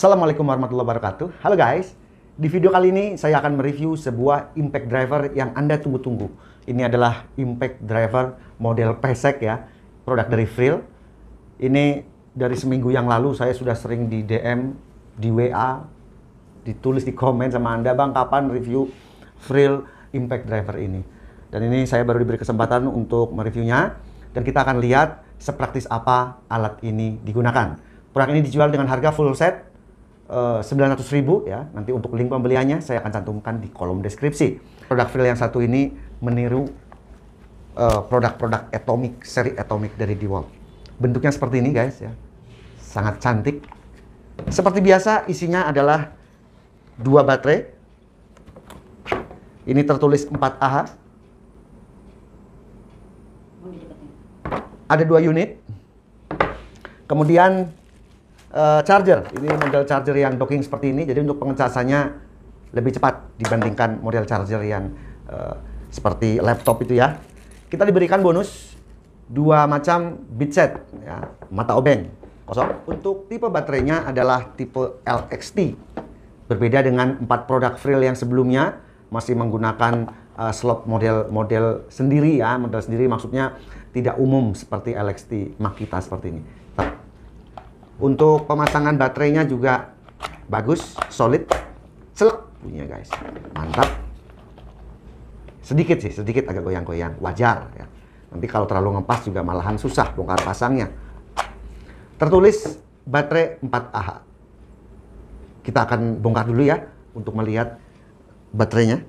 Assalamualaikum warahmatullahi wabarakatuh. Halo guys, di video kali ini saya akan mereview sebuah impact driver yang Anda tunggu-tunggu. Ini adalah impact driver model pesek ya, produk dari Frill. Ini dari seminggu yang lalu saya sudah sering di DM, di WA, ditulis di komen sama Anda, Bang kapan review Frill impact driver ini. Dan ini saya baru diberi kesempatan untuk mereviewnya dan kita akan lihat sepraktis apa alat ini digunakan. Produk ini dijual dengan harga full set 900 eh, ribu ya. Nanti untuk link pembeliannya saya akan cantumkan di kolom deskripsi. Produk file yang satu ini meniru eh, produk-produk uh, Atomic seri Atomic dari DeWalt. Bentuknya seperti ini guys ya. Sangat cantik. Seperti biasa isinya adalah dua baterai. Ini tertulis 4Ah. Ada dua unit. Kemudian uh, charger. Ini model charger yang docking seperti ini. Jadi untuk pengecasannya lebih cepat dibandingkan model charger yang uh, seperti laptop itu ya. Kita diberikan bonus dua macam set, ya, mata obeng kosong. Untuk tipe baterainya adalah tipe LXT. Berbeda dengan empat produk Frill yang sebelumnya masih menggunakan uh, slot model-model sendiri ya, model sendiri maksudnya tidak umum seperti LXT Makita seperti ini. Untuk pemasangan baterainya juga bagus, solid, selek punya guys. Mantap. Sedikit sih, sedikit agak goyang-goyang, wajar ya. Nanti kalau terlalu ngepas juga malahan susah bongkar pasangnya. Tertulis baterai 4Ah. Kita akan bongkar dulu ya untuk melihat baterainya.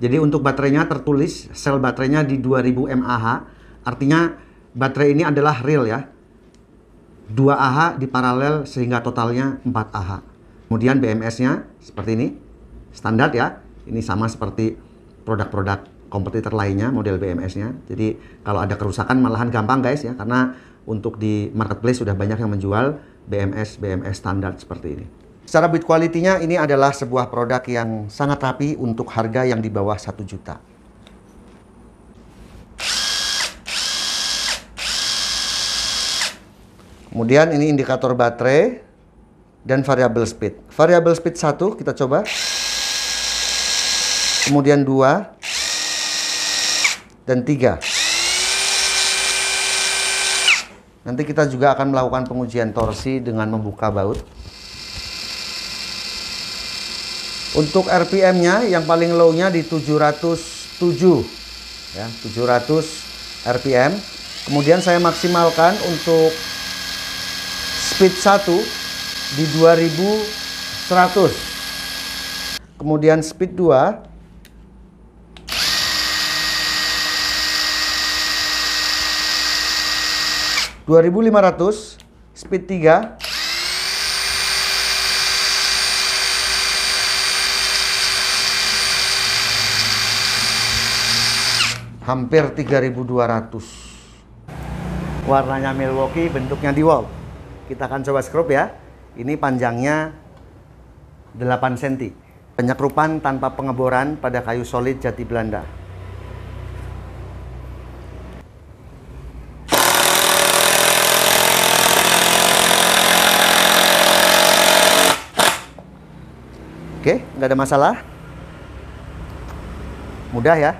Jadi untuk baterainya tertulis sel baterainya di 2000 mAh, artinya Baterai ini adalah real ya. 2 AH di paralel sehingga totalnya 4 AH. Kemudian BMS-nya seperti ini. Standar ya. Ini sama seperti produk-produk kompetitor lainnya model BMS-nya. Jadi kalau ada kerusakan malahan gampang guys ya karena untuk di marketplace sudah banyak yang menjual BMS BMS standar seperti ini. Secara build quality-nya ini adalah sebuah produk yang sangat rapi untuk harga yang di bawah 1 juta. Kemudian ini indikator baterai dan variable speed. Variable speed satu kita coba. Kemudian dua dan tiga. Nanti kita juga akan melakukan pengujian torsi dengan membuka baut. Untuk RPM-nya yang paling low-nya di 707 ya, 700 RPM. Kemudian saya maksimalkan untuk speed 1 di 2100 kemudian speed 2 2500 speed 3 hampir 3200 warnanya Milwaukee bentuknya di wall kita akan coba skrup ya. Ini panjangnya 8 cm. Penyekrupan tanpa pengeboran pada kayu solid jati Belanda. Oke, nggak ada masalah. Mudah ya.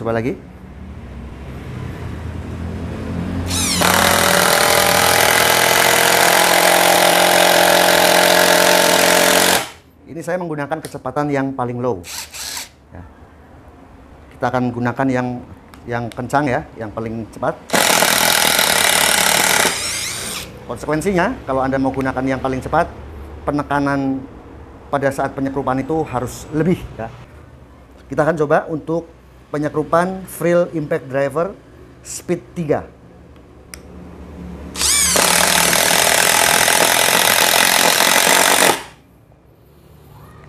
Coba lagi. Ini saya menggunakan kecepatan yang paling low. Ya. Kita akan gunakan yang yang kencang ya, yang paling cepat. Konsekuensinya, kalau Anda mau gunakan yang paling cepat, penekanan pada saat penyekrupan itu harus lebih ya. Kita akan coba untuk penyekrupan Frill Impact Driver Speed 3.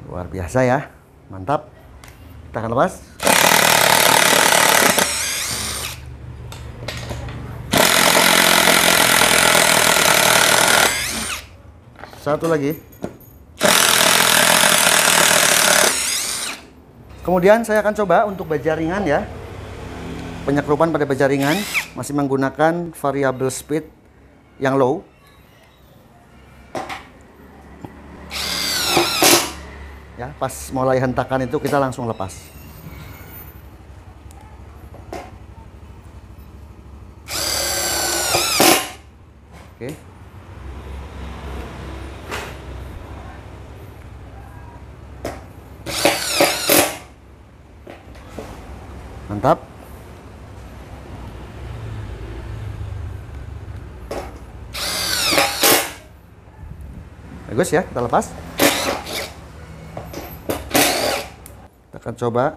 Luar biasa ya. Mantap. kita akan lepas. Satu lagi. Kemudian saya akan coba untuk baja ringan ya. Penyekrupan pada baja ringan masih menggunakan variable speed yang low. Ya, pas mulai hentakan itu kita langsung lepas. bagus ya kita lepas kita akan coba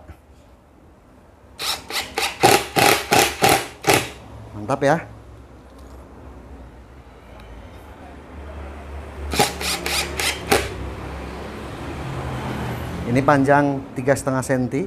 mantap ya ini panjang tiga setengah senti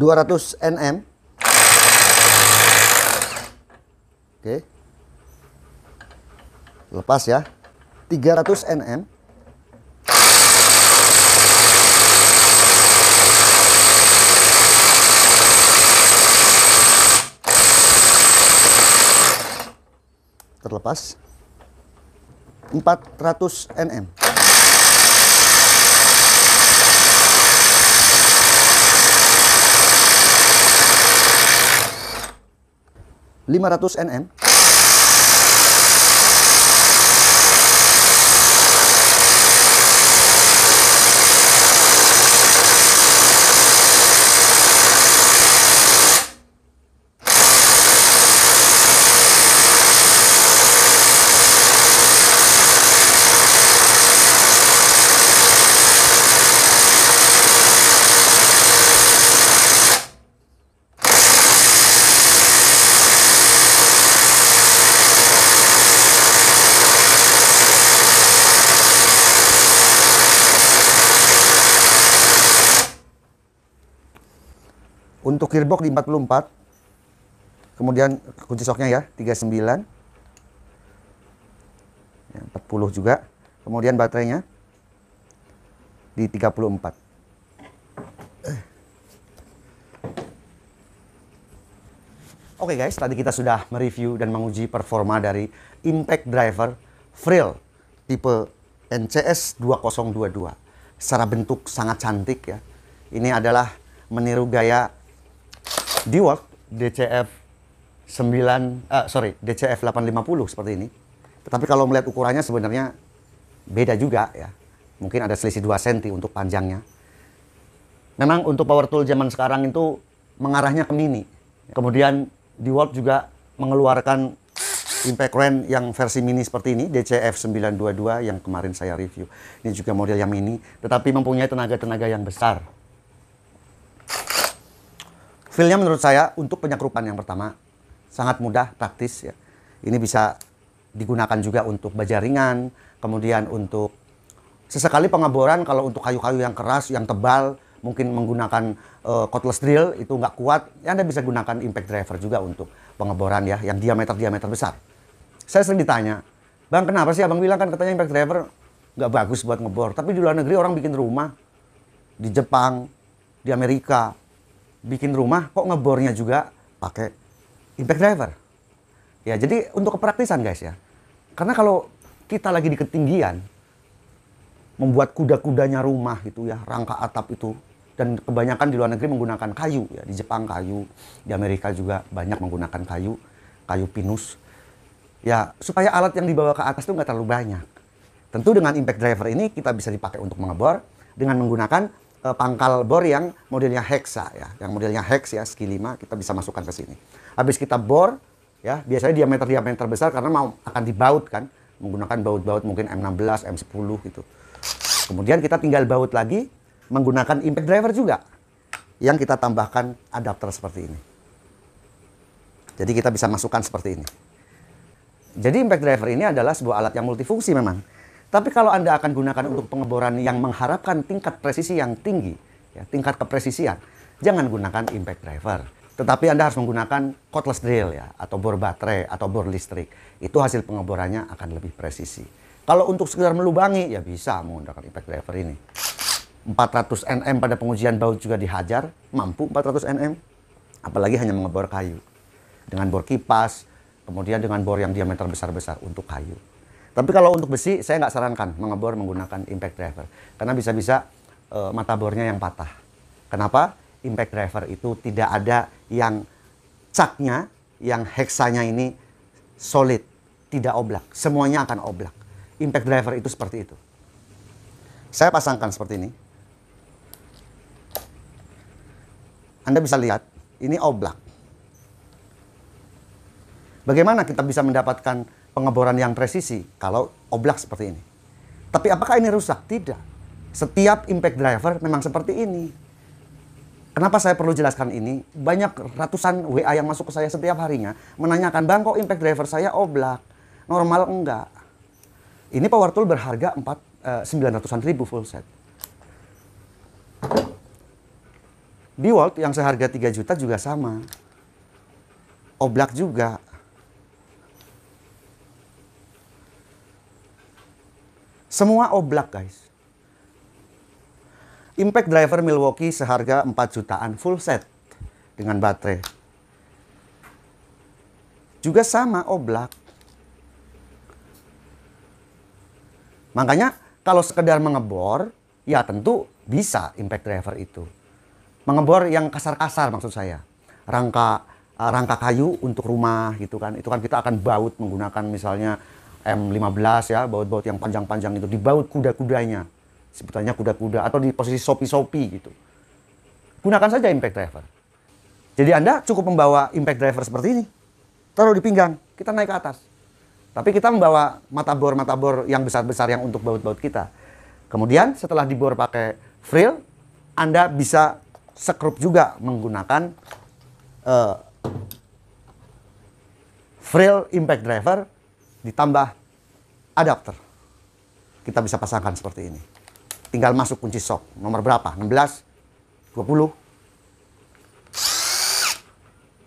200 nm. Oke. Okay. Lepas ya. 300 nm. Terlepas. 400 nm. 500 nm Untuk gearbox di 44. Kemudian kunci soknya ya, 39. 40 ya, juga. Kemudian baterainya di 34. Oke okay guys, tadi kita sudah mereview dan menguji performa dari Impact Driver Frill tipe NCS 2022. Secara bentuk sangat cantik ya. Ini adalah meniru gaya di work DCF 9 uh, sorry DCF 850 seperti ini tetapi kalau melihat ukurannya sebenarnya beda juga ya mungkin ada selisih 2 cm untuk panjangnya memang untuk power tool zaman sekarang itu mengarahnya ke mini kemudian di work juga mengeluarkan impact wrench yang versi mini seperti ini DCF 922 yang kemarin saya review ini juga model yang mini tetapi mempunyai tenaga-tenaga yang besar Feelnya menurut saya untuk penyekrupan yang pertama sangat mudah, praktis ya. Ini bisa digunakan juga untuk baja ringan, kemudian untuk sesekali pengeboran kalau untuk kayu-kayu yang keras, yang tebal, mungkin menggunakan uh, cordless drill itu nggak kuat, ya Anda bisa gunakan impact driver juga untuk pengeboran ya, yang diameter-diameter besar. Saya sering ditanya, Bang kenapa sih abang bilang kan katanya impact driver nggak bagus buat ngebor, tapi di luar negeri orang bikin rumah, di Jepang, di Amerika, bikin rumah kok ngebornya juga pakai impact driver. Ya, jadi untuk kepraktisan guys ya. Karena kalau kita lagi di ketinggian, membuat kuda-kudanya rumah gitu ya, rangka atap itu dan kebanyakan di luar negeri menggunakan kayu ya, di Jepang kayu, di Amerika juga banyak menggunakan kayu, kayu pinus. Ya, supaya alat yang dibawa ke atas itu nggak terlalu banyak. Tentu dengan impact driver ini kita bisa dipakai untuk mengebor dengan menggunakan uh, pangkal bor yang modelnya hexa ya, yang modelnya hex ya segi 5 kita bisa masukkan ke sini. Habis kita bor ya, biasanya diameter-diameter besar karena mau akan dibaut kan menggunakan baut-baut mungkin M16, M10 gitu. Kemudian kita tinggal baut lagi menggunakan impact driver juga yang kita tambahkan adapter seperti ini. Jadi kita bisa masukkan seperti ini. Jadi impact driver ini adalah sebuah alat yang multifungsi memang tapi kalau Anda akan gunakan untuk pengeboran yang mengharapkan tingkat presisi yang tinggi, ya, tingkat kepresisian, jangan gunakan impact driver. Tetapi Anda harus menggunakan cordless drill ya, atau bor baterai, atau bor listrik. Itu hasil pengeborannya akan lebih presisi. Kalau untuk sekedar melubangi, ya bisa menggunakan impact driver ini. 400 nm pada pengujian baut juga dihajar, mampu 400 nm. Apalagi hanya mengebor kayu. Dengan bor kipas, kemudian dengan bor yang diameter besar-besar untuk kayu. Tapi kalau untuk besi, saya nggak sarankan mengebor menggunakan impact driver. Karena bisa-bisa e, mata bornya yang patah. Kenapa? Impact driver itu tidak ada yang caknya, yang heksanya ini solid, tidak oblak. Semuanya akan oblak. Impact driver itu seperti itu. Saya pasangkan seperti ini. Anda bisa lihat, ini oblak. Bagaimana kita bisa mendapatkan pengeboran yang presisi kalau oblak seperti ini. Tapi apakah ini rusak? Tidak. Setiap impact driver memang seperti ini. Kenapa saya perlu jelaskan ini? Banyak ratusan WA yang masuk ke saya setiap harinya menanyakan, Bang kok impact driver saya oblak? Normal enggak? Ini power tool berharga 4, eh, 900-an ribu full set. Di World yang seharga 3 juta juga sama. Oblak juga. Semua oblak guys. Impact driver Milwaukee seharga 4 jutaan full set dengan baterai. Juga sama oblak. Makanya kalau sekedar mengebor, ya tentu bisa impact driver itu. Mengebor yang kasar-kasar maksud saya. Rangka eh, rangka kayu untuk rumah gitu kan. Itu kan kita akan baut menggunakan misalnya M15 ya, baut-baut yang panjang-panjang itu dibaut kuda-kudanya. sebetulnya kuda-kuda atau di posisi sopi-sopi gitu. Gunakan saja impact driver. Jadi Anda cukup membawa impact driver seperti ini. Taruh di pinggang, kita naik ke atas. Tapi kita membawa mata bor-mata bor yang besar-besar yang untuk baut-baut kita. Kemudian setelah dibor pakai frill, Anda bisa sekrup juga menggunakan uh, frill impact driver ditambah adapter. Kita bisa pasangkan seperti ini. Tinggal masuk kunci sok. Nomor berapa? 16? 20?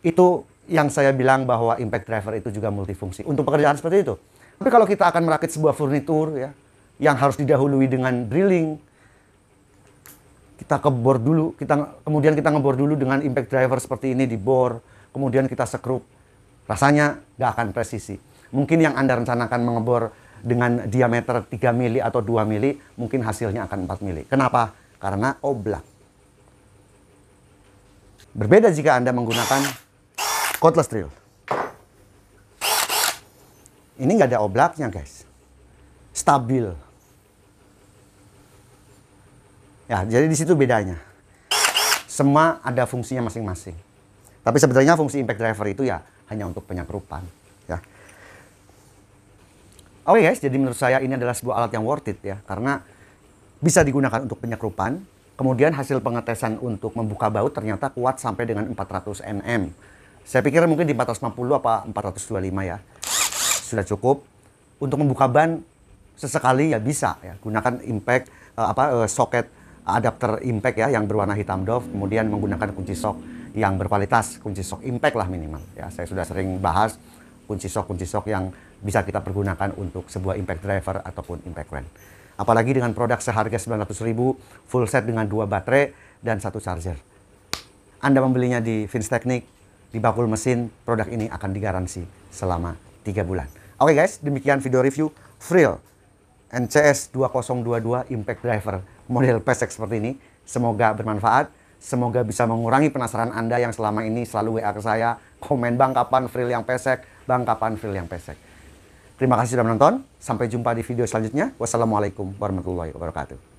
Itu yang saya bilang bahwa impact driver itu juga multifungsi. Untuk pekerjaan seperti itu. Tapi kalau kita akan merakit sebuah furnitur ya, yang harus didahului dengan drilling, kita kebor dulu, kita kemudian kita ngebor dulu dengan impact driver seperti ini dibor, kemudian kita sekrup, rasanya nggak akan presisi mungkin yang Anda rencanakan mengebor dengan diameter 3 mili atau 2 mili, mungkin hasilnya akan 4 mili. Kenapa? Karena oblak. Berbeda jika Anda menggunakan cordless drill. Ini nggak ada oblaknya, guys. Stabil. Ya, jadi di situ bedanya. Semua ada fungsinya masing-masing. Tapi sebenarnya fungsi impact driver itu ya hanya untuk penyakrupan. Oke oh guys, jadi menurut saya ini adalah sebuah alat yang worth it ya, karena bisa digunakan untuk penyekrupan. Kemudian hasil pengetesan untuk membuka baut ternyata kuat sampai dengan 400 nm. Saya pikir mungkin di 450 apa 425 ya. Sudah cukup. Untuk membuka ban sesekali ya bisa ya. Gunakan impact uh, apa uh, soket adapter impact ya yang berwarna hitam doff, kemudian menggunakan kunci sok yang berkualitas, kunci sok impact lah minimal ya. Saya sudah sering bahas kunci sok kunci sok yang bisa kita pergunakan untuk sebuah impact driver ataupun impact rent. Apalagi dengan produk seharga 900.000 full set dengan dua baterai dan satu charger. Anda membelinya di Technic, di bakul mesin, produk ini akan digaransi selama 3 bulan. Oke okay guys, demikian video review Frill NCS 2022 Impact Driver model pesek seperti ini. Semoga bermanfaat, semoga bisa mengurangi penasaran Anda yang selama ini selalu WA ke saya, komen bang kapan Frill yang pesek, bang kapan Frill yang pesek. Terima kasih sudah menonton. Sampai jumpa di video selanjutnya. Wassalamualaikum warahmatullahi wabarakatuh.